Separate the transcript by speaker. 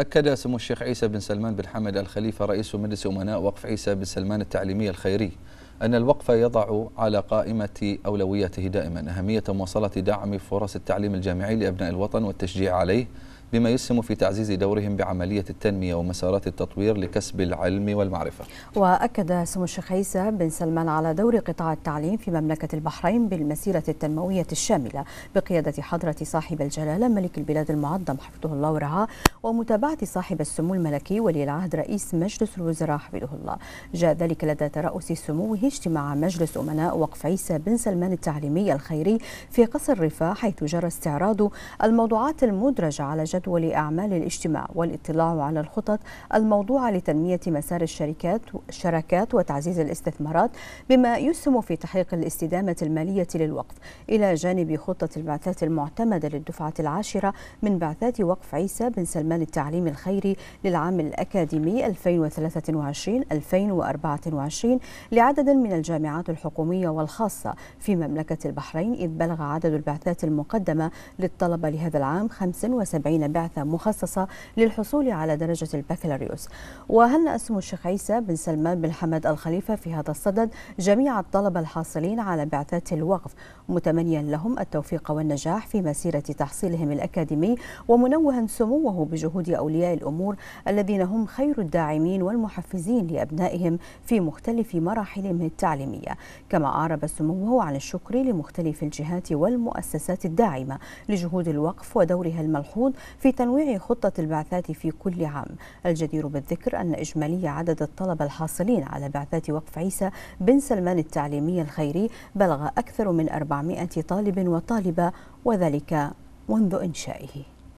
Speaker 1: أكد سمو الشيخ عيسى بن سلمان بن حمد الخليفة رئيس مجلس أمناء وقف عيسى بن سلمان التعليمي الخيري أن الوقف يضع على قائمة أولوياته دائما أهمية مواصلة دعم فرص التعليم الجامعي لأبناء الوطن والتشجيع عليه بما يسهم في تعزيز دورهم بعملية التنمية ومسارات التطوير لكسب العلم والمعرفة
Speaker 2: وأكد سمو الشيخ عيسى بن سلمان على دور قطاع التعليم في مملكة البحرين بالمسيرة التنموية الشاملة بقيادة حضرة صاحب الجلالة ملك البلاد المعظم حفظه الله ورعاه ومتابعة صاحب السمو الملكي ولي العهد رئيس مجلس الوزراء حفظه الله جاء ذلك لدى ترأس سموه اجتماع مجلس أمناء وقف عيسى بن سلمان التعليمي الخيري في قصر الرفاه حيث جرى استعراض الموضوعات المدرجة على جنب جدول أعمال الاجتماع والاطلاع على الخطط الموضوعة لتنمية مسار الشركات الشراكات وتعزيز الاستثمارات بما يسهم في تحقيق الاستدامة المالية للوقف إلى جانب خطة البعثات المعتمدة للدفعة العاشرة من بعثات وقف عيسى بن سلمان التعليم الخيري للعام الأكاديمي 2023-2024 لعدد من الجامعات الحكومية والخاصة في مملكة البحرين إذ بلغ عدد البعثات المقدمة للطلبة لهذا العام 75 بعثة مخصصة للحصول على درجة البكالوريوس وهنأ اسم الشيخ عيسى بن سلمان بن حمد الخليفة في هذا الصدد جميع الطلبة الحاصلين على بعثات الوقف متمنيا لهم التوفيق والنجاح في مسيرة تحصيلهم الأكاديمي ومنوها سموه بجهود أولياء الأمور الذين هم خير الداعمين والمحفزين لأبنائهم في مختلف مراحلهم التعليمية كما أعرب سموه عن الشكر لمختلف الجهات والمؤسسات الداعمة لجهود الوقف ودورها الملحوظ في تنويع خطة البعثات في كل عام الجدير بالذكر أن إجمالي عدد الطلبة الحاصلين على بعثات وقف عيسى بن سلمان التعليمي الخيري بلغ أكثر من 400 طالب وطالبة وذلك منذ إنشائه